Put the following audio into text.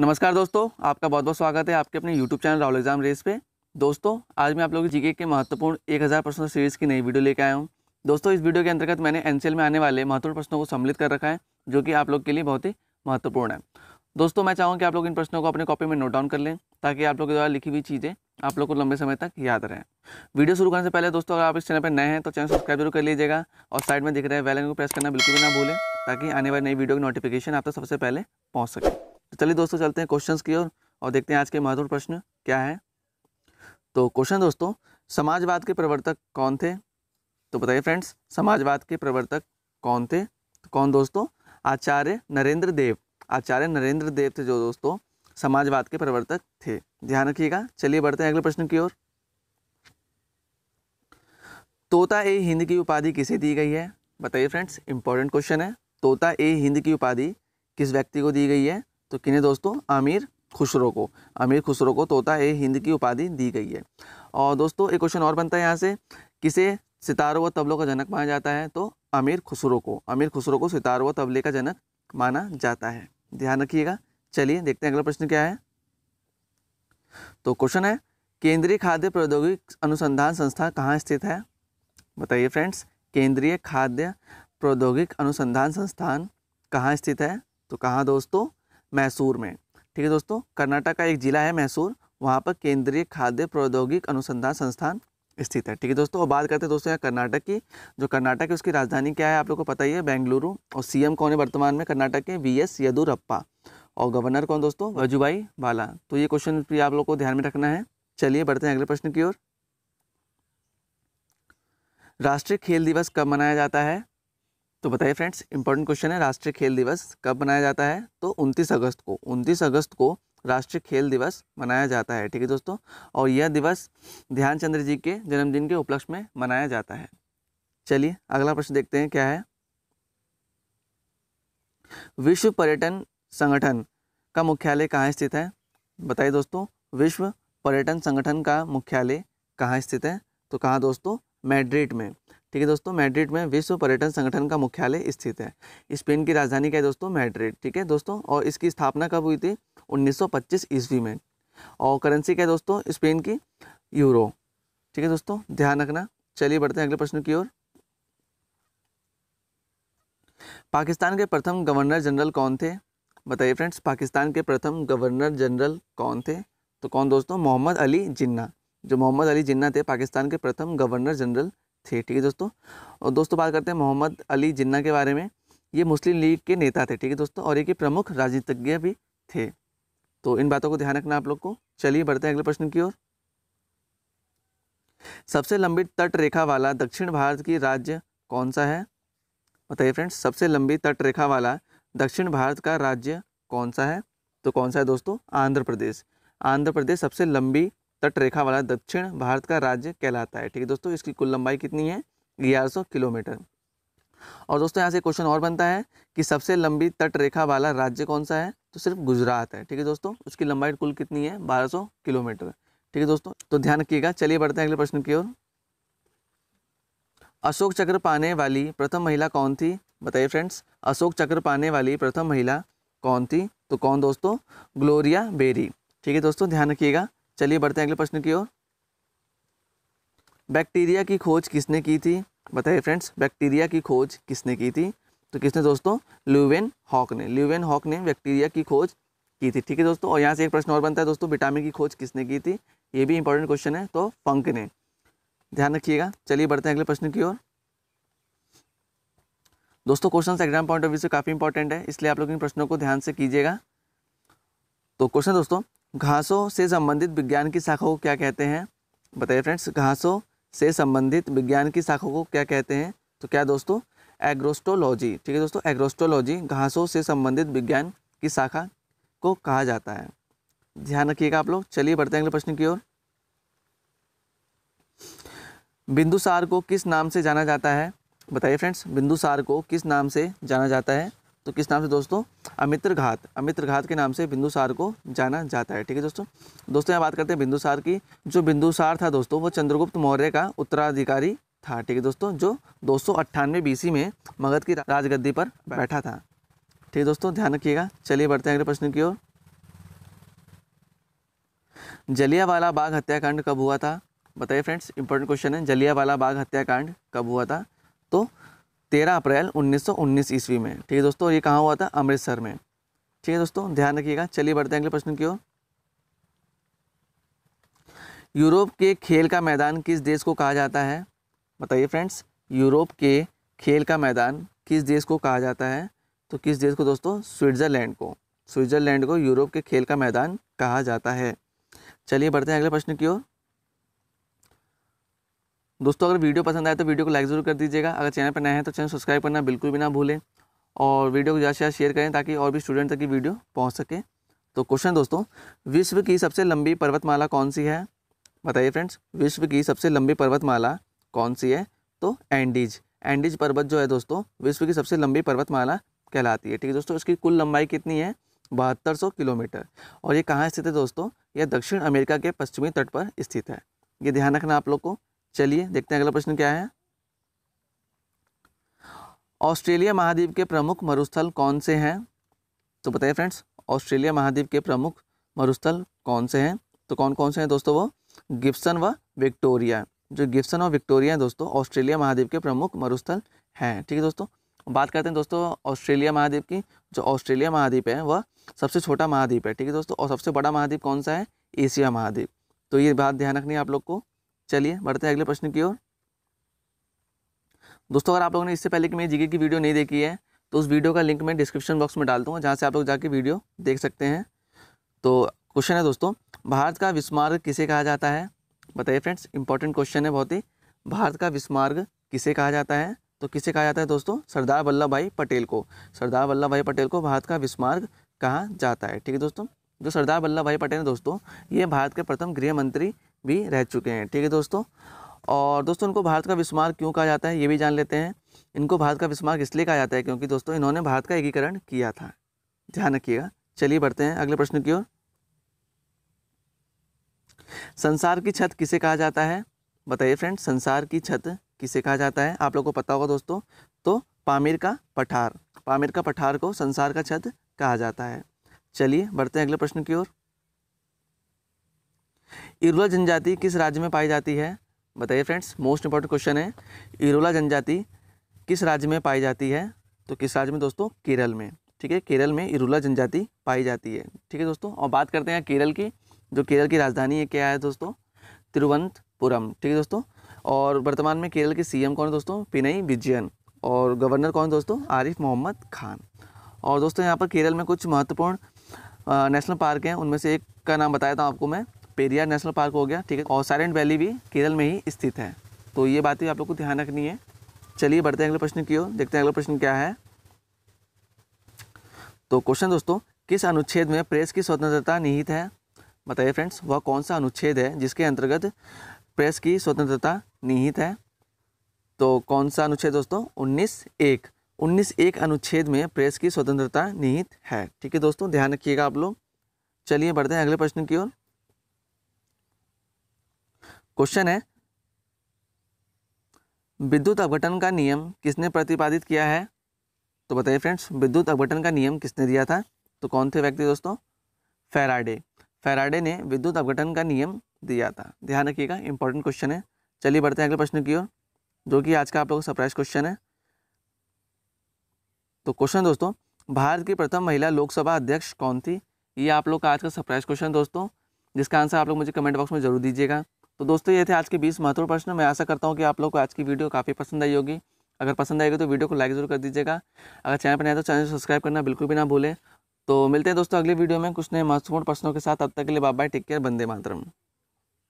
नमस्कार दोस्तों आपका बहुत बहुत स्वागत है आपके अपने YouTube channel Rahul exam race पे दोस्तों आज मैं आप लोगों के जीके के महत्वपूर्ण 1000 प्रश्नों सीरीज़ की नई वीडियो लेकर आया हूँ दोस्तों इस वीडियो के अंतर्गत मैंने एन में आने वाले महत्वपूर्ण प्रश्नों को सम्मिलित कर रखा है जो कि आप लोग के लिए बहुत ही महत्वपूर्ण है दोस्तों मैं चाहूँगा कि आप लोग इन प्रश्नों को अपने कॉपी में नोट डाउन कर लें ताकि आप लोगों के द्वारा लिखी हुई चीज़ें आप लोग को लंबे समय तक याद रहें वीडियो शुरू करने से पहले दोस्तों अगर आप इस चैनल पर नए हैं तो चैनल सब्सक्राइब जरूर कर लीजिएगा और साइड में दिख रहे हैं वैलन को प्रेस करना बिल्कुल भी ना भूलें ताकि आने वाली नई वीडियो की नोटिफिकेशन आप तक सबसे पहले पहुँच सके तो चलिए दोस्तों चलते हैं क्वेश्चंस की ओर और, और देखते हैं आज के महत्वपूर्ण प्रश्न क्या है तो क्वेश्चन दोस्तों समाजवाद के प्रवर्तक कौन थे तो बताइए फ्रेंड्स समाजवाद के प्रवर्तक कौन थे तो कौन दोस्तों आचार्य नरेंद्र देव आचार्य नरेंद्र देव थे जो दोस्तों समाजवाद के प्रवर्तक थे ध्यान रखिएगा चलिए बढ़ते हैं अगले प्रश्न की ओर तोता ए हिंद की उपाधि किसे दी गई है बताइए फ्रेंड्स इंपॉर्टेंट क्वेश्चन है तोता ए हिंद की उपाधि किस व्यक्ति को दी गई है तो किन्हें दोस्तों आमिर खुसरो को आमिर खुसरो को तोता तो ए हिंद की उपाधि दी गई है और दोस्तों एक क्वेश्चन और बनता है यहाँ से किसे सितारों व तबलों का जनक माना जाता है तो आमिर खुसरो को आमिर खुसरो को सितारों व तबले का जनक माना जाता है ध्यान रखिएगा चलिए देखते हैं अगला प्रश्न क्या है तो क्वेश्चन है केंद्रीय खाद्य प्रौद्योगिक अनुसंधान संस्था कहाँ स्थित है बताइए फ्रेंड्स केंद्रीय खाद्य प्रौद्योगिक अनुसंधान संस्थान कहाँ स्थित है तो कहाँ दोस्तों मैसूर में ठीक है दोस्तों कर्नाटक का एक ज़िला है मैसूर वहाँ पर केंद्रीय खाद्य प्रौद्योगिक अनुसंधान संस्थान स्थित है ठीक है दोस्तों और बात करते हैं दोस्तों यहाँ कर्नाटक की जो कर्नाटक है उसकी राजधानी क्या है आप लोग को पता ही है बेंगलुरु और सीएम कौन है वर्तमान में कर्नाटक के वी एस येदुरप्पा और गवर्नर कौन दोस्तों वजूभाई बाला तो ये क्वेश्चन भी आप लोग को ध्यान में रखना है चलिए बढ़ते हैं अगले प्रश्न की ओर राष्ट्रीय खेल दिवस कब मनाया जाता है तो बताइए फ्रेंड्स इंपॉर्टेंट क्वेश्चन है राष्ट्रीय खेल दिवस कब मनाया जाता है तो 29 अगस्त को 29 अगस्त को राष्ट्रीय खेल दिवस मनाया जाता है ठीक है दोस्तों और यह दिवस ध्यानचंद्र जी के जन्मदिन के उपलक्ष्य में मनाया जाता है चलिए अगला प्रश्न देखते हैं क्या है विश्व पर्यटन संगठन का मुख्यालय कहाँ स्थित है बताइए दोस्तों विश्व पर्यटन संगठन का मुख्यालय कहाँ स्थित है तो कहाँ दोस्तों मैड्रिड में ठीक है दोस्तों मैड्रिड में विश्व पर्यटन संगठन का मुख्यालय स्थित है स्पेन की राजधानी क्या है दोस्तों मैड्रिड ठीक है दोस्तों और इसकी स्थापना कब हुई थी 1925 ईस्वी में और करेंसी क्या है दोस्तों स्पेन की यूरो ठीक है दोस्तों ध्यान रखना चलिए बढ़ते हैं अगले प्रश्न की ओर पाकिस्तान के प्रथम गवर्नर जनरल कौन थे बताइए फ्रेंड्स पाकिस्तान के प्रथम गवर्नर जनरल कौन थे तो कौन दोस्तों मोहम्मद अली जिन्ना जो मोहम्मद अली जिन्ना थे पाकिस्तान के प्रथम गवर्नर जनरल थे ठीक है दोस्तों और दोस्तों बात करते हैं मोहम्मद अली जिन्ना के बारे में ये मुस्लिम लीग के नेता थे ठीक है दोस्तों और एक प्रमुख राजनीतिज्ञ भी थे तो इन बातों को ध्यान रखना आप लोग को चलिए बढ़ते हैं अगले प्रश्न की ओर सबसे लंबी तट रेखा वाला दक्षिण भारत की राज्य कौन सा है बताइए फ्रेंड्स सबसे लंबी तट रेखा वाला दक्षिण भारत का राज्य कौन सा है तो कौन सा है दोस्तों आंध्र प्रदेश आंध्र प्रदेश सबसे लंबी तटरेखा वाला दक्षिण भारत का राज्य कहलाता है ठीक है दोस्तों इसकी कुल लंबाई कितनी है ग्यारह किलोमीटर और दोस्तों यहाँ से क्वेश्चन और बनता है कि सबसे लंबी तटरेखा वाला राज्य कौन सा है तो सिर्फ गुजरात है ठीक है दोस्तों उसकी लंबाई कुल कितनी है 1200 किलोमीटर ठीक है दोस्तों तो ध्यान रखिएगा चलिए बढ़ते हैं अगले प्रश्न की ओर अशोक चक्र पाने वाली प्रथम महिला कौन थी बताइए फ्रेंड्स अशोक चक्र पाने वाली प्रथम महिला कौन थी तो कौन दोस्तों ग्लोरिया बेरी ठीक है दोस्तों ध्यान रखिएगा चलिए बढ़ते हैं अगले प्रश्न की ओर बैक्टीरिया की खोज किसने की थी बताइए फ्रेंड्स बैक्टीरिया की खोज किसने की थी तो किसने दोस्तों ल्यूवेन हॉक ने ल्यूवेन हॉक ने बैक्टीरिया की खोज की थी ठीक है दोस्तों और यहाँ से एक प्रश्न और बनता है दोस्तों विटामिन की खोज किसने की थी ये भी इंपॉर्टेंट क्वेश्चन है तो फंक ने ध्यान रखिएगा चलिए बढ़ते हैं अगले प्रश्न की ओर दोस्तों question exam point of view से काफ़ी इंपॉर्टेंट है इसलिए आप लोग इन प्रश्नों को ध्यान से कीजिएगा तो क्वेश्चन दोस्तों घासों से संबंधित विज्ञान की शाखा को क्या कहते हैं बताइए फ्रेंड्स घासों से संबंधित विज्ञान की शाखा को क्या कहते हैं तो क्या दोस्तों एग्रोस्टोलॉजी ठीक है दोस्तों एग्रोस्टोलॉजी घासों से संबंधित विज्ञान की शाखा को कहा जाता है ध्यान रखिएगा आप लोग चलिए बढ़ते हैं अगले प्रश्न की ओर बिंदुसार को किस नाम से जाना जाता है बताइए फ्रेंड्स बिंदुसार को किस नाम से जाना जाता है तो किस नाम से दोस्तों अमित्र घात अमित्र घात के नाम से बिंदुसार को जाना जाता है ठीक है दोस्तों दोस्तों यहाँ बात करते हैं बिंदुसार की जो बिंदुसार था दोस्तों वो चंद्रगुप्त मौर्य का उत्तराधिकारी था ठीक है दोस्तों जो दो सौ बीसी में मगध की राजगद्दी पर बैठा था ठीक है दोस्तों ध्यान रखिएगा चलिए बढ़ते हैं अगले प्रश्न की ओर जलियावाला बाग हत्याकांड कब हुआ था बताइए फ्रेंड्स इंपॉर्टेंट क्वेश्चन है जलियावाला बाग हत्याकांड कब हुआ था तो तेरह अप्रैल 1919 ईस्वी में ठीक है दोस्तों ये कहाँ हुआ था अमृतसर में ठीक है दोस्तों ध्यान रखिएगा चलिए बढ़ते हैं अगले प्रश्न की ओर यूरोप के खेल का मैदान किस देश को कहा जाता है बताइए फ्रेंड्स यूरोप के खेल का मैदान किस देश को कहा जाता है तो किस देश को दोस्तों स्विट्ज़रलैंड को स्विट्ज़रलैंड को यूरोप के खेल का मैदान कहा जाता है चलिए बढ़ते हैं अगले प्रश्न की ओर दोस्तों अगर वीडियो पसंद आए तो वीडियो को लाइक जरूर कर दीजिएगा अगर चैनल पर नए हैं तो चैनल सब्सक्राइब करना बिल्कुल भी ना भूलें और वीडियो को ज़्यादा से शेयर करें ताकि और भी स्टूडेंट तक की वीडियो पहुँच सके तो क्वेश्चन दोस्तों विश्व की सबसे लंबी पर्वतमाला कौन सी है बताइए फ्रेंड्स विश्व की सबसे लंबी पर्वतमाला कौन सी है तो एंडीज एंडीज पर्वत जो है दोस्तों विश्व की सबसे लंबी पर्वतमाला कहलाती है ठीक है दोस्तों इसकी कुल लंबाई कितनी है बहत्तर सौ किलोमीटर और ये कहाँ स्थित है दोस्तों यह दक्षिण अमेरिका के पश्चिमी तट पर स्थित है ये ध्यान रखना आप लोग को चलिए देखते हैं अगला प्रश्न क्या है ऑस्ट्रेलिया महाद्वीप के प्रमुख मरुस्थल कौन से हैं तो बताइए फ्रेंड्स ऑस्ट्रेलिया महाद्वीप के प्रमुख मरुस्थल कौन से हैं तो कौन कौन से हैं दोस्तों वो गिप्सन व विक्टोरिया जो गिप्सन और विक्टोरिया हैं दोस्तों ऑस्ट्रेलिया महाद्वीप के प्रमुख मरुस्थल हैं ठीक है दोस्तों बात करते हैं दोस्तों ऑस्ट्रेलिया महाद्वीप की जो ऑस्ट्रेलिया महाद्वीप है वह सबसे छोटा महाद्वीप है ठीक है दोस्तों और सबसे बड़ा महाद्वीप कौन सा है एशिया महाद्वीप तो ये बात ध्यान रखनी है आप लोग को चलिए बढ़ते हैं अगले प्रश्न की ओर दोस्तों अगर आप लोगों ने इससे पहले कि मेरी जीके की वीडियो नहीं देखी है तो उस वीडियो का लिंक मैं डिस्क्रिप्शन बॉक्स में डाल दूँगा जहाँ से आप लोग जाके वीडियो देख सकते हैं तो क्वेश्चन है दोस्तों भारत का विस्मार्ग किसे कहा जाता है बताइए फ्रेंड्स इंपॉर्टेंट क्वेश्चन है बहुत ही भारत का विस्मार्ग किसे कहा जाता है तो किसे कहा जाता है दोस्तों सरदार वल्लभ भाई पटेल को सरदार वल्लभ भाई पटेल को भारत का विस्मार्ग कहा जाता है ठीक है दोस्तों जो सरदार वल्लभ भाई पटेल है दोस्तों ये भारत के प्रथम गृह मंत्री भी रह चुके हैं ठीक है दोस्तों और दोस्तों इनको भारत का विस्मार क्यों कहा जाता है ये भी जान लेते हैं इनको भारत का विस्मार इसलिए कहा जाता है क्योंकि दोस्तों इन्होंने भारत का एकीकरण किया था ध्यान रखिएगा चलिए बढ़ते हैं अगले प्रश्न की ओर संसार की छत किसे कहा जाता है बताइए फ्रेंड संसार की छत किसे कहा जाता है आप लोग को पता होगा दोस्तों तो पामिर का पठार पामिर का पठार को संसार का छत कहा जाता है चलिए बढ़ते हैं अगले प्रश्न की ओर इरोला जनजाति किस राज्य में पाई जाती है बताइए फ्रेंड्स मोस्ट इंपॉर्टेंट क्वेश्चन है इरोला जनजाति किस राज्य में पाई जाती है तो किस राज्य में दोस्तों केरल में ठीक है केरल में इरोला जनजाति पाई जाती है ठीक है दोस्तों और बात करते हैं केरल की जो केरल की राजधानी है क्या है दोस्तों तिरुवनंतपुरम ठीक है दोस्तों और वर्तमान में केरल के सी कौन है दोस्तों पिनई विजयन और गवर्नर कौन है दोस्तों आरिफ मोहम्मद खान और दोस्तों यहाँ पर केरल में कुछ महत्वपूर्ण नेशनल पार्क हैं उनमें से एक का नाम बताया था आपको मैं पेरियार नेशनल पार्क हो गया ठीक है और साइलेंट वैली भी केरल में ही स्थित है तो ये बातें आप लोग को ध्यान रखनी है चलिए बढ़ते हैं अगले प्रश्न की ओर देखते हैं अगला प्रश्न क्या है तो क्वेश्चन दोस्तों किस अनुच्छेद में प्रेस की स्वतंत्रता निहित है बताइए फ्रेंड्स वह कौन सा अनुच्छेद है जिसके अंतर्गत प्रेस की स्वतंत्रता निहित है तो कौन सा अनुच्छेद दोस्तों उन्नीस एक उन्नीस एक अनुच्छेद में प्रेस की स्वतंत्रता निहित है ठीक है दोस्तों ध्यान रखिएगा आप लोग चलिए बढ़ते हैं अगले प्रश्न की ओर क्वेश्चन है विद्युत अवघटन का नियम किसने प्रतिपादित किया है तो बताइए फ्रेंड्स विद्युत अवघटन का नियम किसने दिया था तो कौन थे व्यक्ति दोस्तों फेराडे फेराडे ने विद्युत अवघटन का नियम दिया था ध्यान रखिएगा इंपॉर्टेंट क्वेश्चन है चलिए बढ़ते हैं अगले प्रश्न की ओर जो कि आज का आप लोगों का सरप्राइज क्वेश्चन है तो क्वेश्चन दोस्तों भारत की प्रथम महिला लोकसभा अध्यक्ष कौन थी ये आप लोग का आज का सरप्राइज क्वेश्चन दोस्तों जिसका आंसर आप लोग मुझे कमेंट बॉक्स में जरूर दीजिएगा तो दोस्तों ये थे आज के बीस महत्वपूर्ण प्रश्न मैं आशा करता हूँ कि आप लोग को आज की वीडियो काफ़ी पसंद आई होगी अगर पसंद आएगी तो वीडियो को लाइक जरूर कर दीजिएगा अगर चैनल पर नहीं तो चैनल सब्सक्राइब करना बिल्कुल भी ना भूलें तो मिलते हैं दोस्तों अगले वीडियो में कुछ नए महत्वपूर्ण प्रश्नों के साथ अब तक के लिए बाय टेक केयर बंदे मातरम